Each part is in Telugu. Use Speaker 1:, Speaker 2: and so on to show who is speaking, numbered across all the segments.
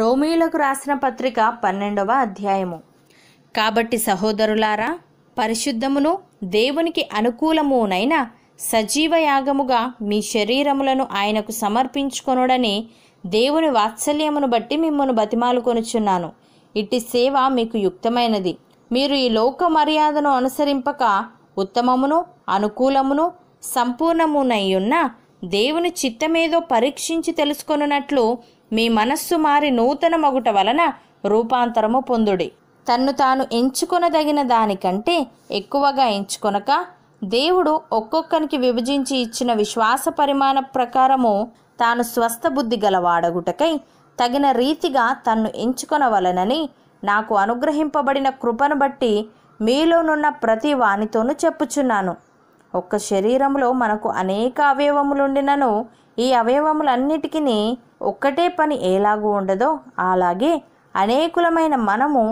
Speaker 1: రోమీలకు రాసిన పత్రిక పన్నెండవ అధ్యాయము కాబట్టి సహోదరులారా పరిశుద్ధమును దేవునికి అనుకూలమునైన సజీవ యాగముగా మీ శరీరములను ఆయనకు సమర్పించుకొనుడని దేవుని వాత్సల్యమును బట్టి మిమ్మను బతిమాలు కొనుచున్నాను ఇట్టి సేవ మీకు యుక్తమైనది మీరు ఈ లోక మర్యాదను అనుసరింపక ఉత్తమమును అనుకూలమును సంపూర్ణమునయ్యున్న దేవుని చిత్తమేదో పరీక్షించి తెలుసుకొనున్నట్లు మీ మనస్సు మారి నూతన మగుట వలన రూపాంతరము పొందుడి తన్ను తాను ఎంచుకొనదగిన దానికంటే ఎక్కువగా ఎంచుకొనక దేవుడు ఒక్కొక్కరికి విభజించి ఇచ్చిన విశ్వాస పరిమాణ ప్రకారము తాను స్వస్థ బుద్ధి గలవాడగుటకై తగిన రీతిగా తన్ను ఎంచుకొనవలనని నాకు అనుగ్రహింపబడిన కృపను బట్టి మీలోనున్న ప్రతి వానితోనూ చెప్పుచున్నాను ఒక్క శరీరంలో మనకు అనేక అవయవములుండినను ఈ అవయవములన్నిటికీ ఒక్కటే పని ఎలాగూ ఉండదో అలాగే అనేకులమైన మనము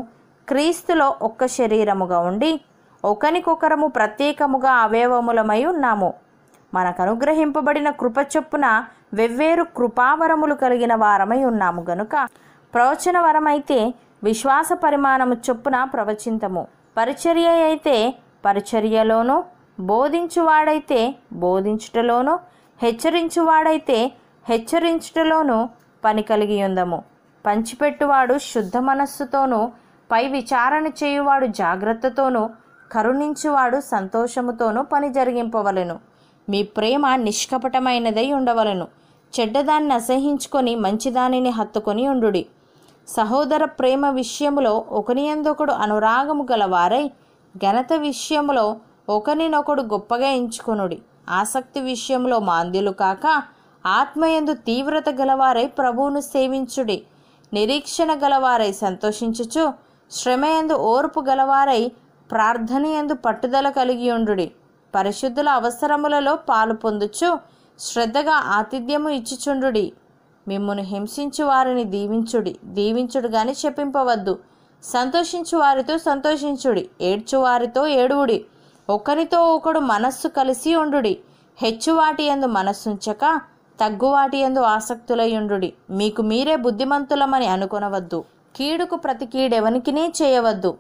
Speaker 1: క్రీస్తులో ఒక్క శరీరముగా ఉండి ఒకనికొకరము ప్రత్యేకముగా అవయవములమై ఉన్నాము మనకు అనుగ్రహింపబడిన కృపచొప్పున వెవ్వేరు కృపావరములు కలిగిన వారమై ఉన్నాము గనుక ప్రవచన వరమైతే విశ్వాస పరిమాణము చొప్పున ప్రవచింతము పరిచర్య అయితే పరిచర్యలోనూ బోధించువాడైతే బోధించుటలోనూ హెచ్చరించువాడైతే హెచ్చరించుటలోనూ పని కలిగి ఉందము పంచిపెట్టువాడు శుద్ధ మనస్సుతోనూ పై విచారణ చేయువాడు జాగ్రత్తతోనూ కరుణించువాడు సంతోషముతోనూ పని జరిగింపవలను మీ ప్రేమ నిష్కపటమైనదై ఉండవలను చెడ్డదాన్ని అసహించుకొని మంచిదానిని హత్తుకొని ఉండుడి సహోదర ప్రేమ విషయములో ఒకనియందొకడు అనురాగము గలవారై ఘనత విషయములో ఒకరినొకడు గొప్పగా ఎంచుకొనుడి ఆసక్తి విషయంలో మాంద్యులు కాక ఆత్మయందు తీవ్రత గలవారై ప్రభువును సేవించుడి నిరీక్షణ గలవారై సంతోషించుచు శ్రమయందు ఓర్పు గలవారై ప్రార్థనయందు పట్టుదల కలిగి ఉండుడి పరిశుద్ధుల అవసరములలో పాలు పొందుచు శ్రద్ధగా ఆతిథ్యము ఇచ్చిచుండుడి మిమ్మును హింసించు వారిని దీవించుడి దీవించుడు గాని చెప్పింపవద్దు సంతోషించు వారితో సంతోషించుడి ఏడ్చు వారితో ఏడువుడి ఒకరితో ఒకడు మనస్సు కలిసి ఉండుడి హెచ్చువాటి ఎందు మనస్సుంచక తగ్గువాటి ఎందు ఆసక్తులయుండు మీకు మీరే బుద్ధిమంతులమని అనుకొనవద్దు కీడుకు ప్రతి కీడెవనికినే చేయవద్దు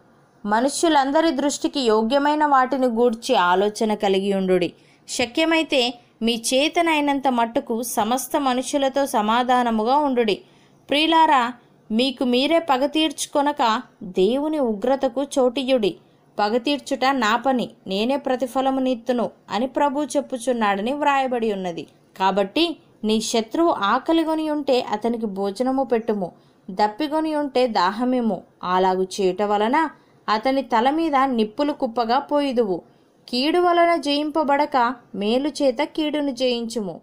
Speaker 1: మనుష్యులందరి దృష్టికి యోగ్యమైన వాటిని గూడ్చి ఆలోచన కలిగి ఉండు శక్యమైతే మీ చేతనైనంత మట్టుకు సమస్త మనుషులతో సమాధానముగా ఉండు ప్రియులారా మీకు మీరే పగ తీర్చుకొనక దేవుని ఉగ్రతకు చోటియుడి పగ తీర్చుట నా పని నేనే ప్రతిఫలము నీత్తును అని ప్రభు చెప్పుచున్నాడని వ్రాయబడి ఉన్నది కాబట్టి నీ శత్రువు ఆకలిగొని ఉంటే అతనికి భోజనము పెట్టుము దప్పిగొని ఉంటే దాహమేము అలాగు చేయుట వలన అతని తల మీద నిప్పులు కుప్పగా పోయిదువు కీడు వలన జయింపబడక మేలు చేత కీడును జయించుము